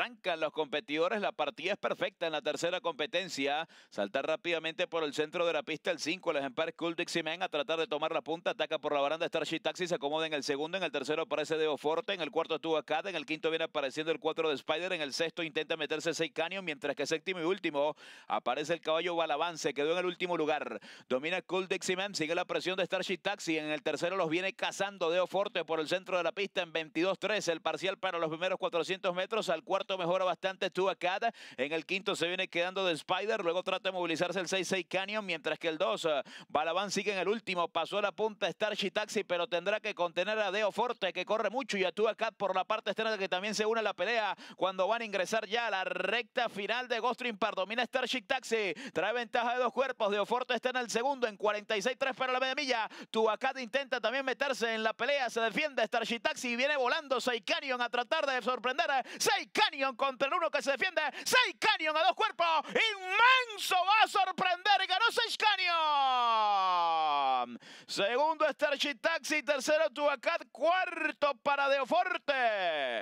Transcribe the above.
arrancan los competidores. La partida es perfecta en la tercera competencia. Saltar rápidamente por el centro de la pista el 5, el ejemplar Cool Man a tratar de tomar la punta. Ataca por la baranda Starship Taxi, se acomoda en el segundo. En el tercero aparece Deo Forte. En el cuarto estuvo acá En el quinto viene apareciendo el 4 de Spider. En el sexto intenta meterse 6 Canyon, mientras que séptimo y último aparece el caballo Balavance Quedó en el último lugar. Domina Cool Dixie Man, sigue la presión de Starship Taxi. En el tercero los viene cazando Deo Forte por el centro de la pista en 22-3. El parcial para los primeros 400 metros al cuarto mejora bastante acá En el quinto se viene quedando de Spider. Luego trata de movilizarse el 6-6 Canyon. Mientras que el 2, ah, Balaban sigue en el último. Pasó a la punta Starship Taxi, pero tendrá que contener a Deo Forte, que corre mucho. Y a Tuacat por la parte externa, que también se une a la pelea. Cuando van a ingresar ya a la recta final de Ghost par Domina Starship Taxi. Trae ventaja de dos cuerpos. Deo Forte está en el segundo. En 46-3 para la medemilla milla. Tuacat intenta también meterse en la pelea. Se defiende Starship Taxi. Viene volando Canyon a tratar de sorprender a Canyon contra el uno que se defiende. Seis Canyon a dos cuerpos. Inmenso va a sorprender. Ganó Seis Canyon. Segundo Starship Taxi. Tercero Tuvacat Cuarto para Deoforte.